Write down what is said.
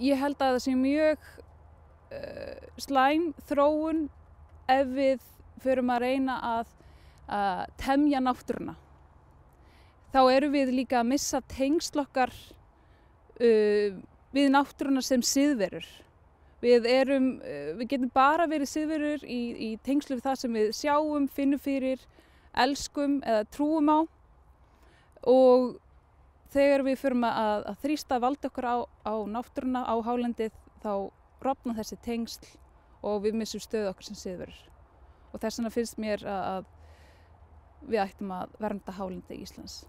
ég held að það sé mjög uh, slæm þróun ef við förum að reyna að, að temja náttúruna. Þá eru við líka að missa tengslokkar uh, eh, við náttúruna sem siðverur. Við, erum, uh, við getum bara verið siðverur í, í tengslu við það sem við sjáum, finnum fyrir, elskum eða trúum á og þegar við förum að, að þrýsta valda okkur á, á náttúruna, á hálendið, þá rofna þessi tengsl og við missum stöðu okkur sem siðverður. Og þess vegna finnst mér að, að við ættum að vernda hálendið í Íslands.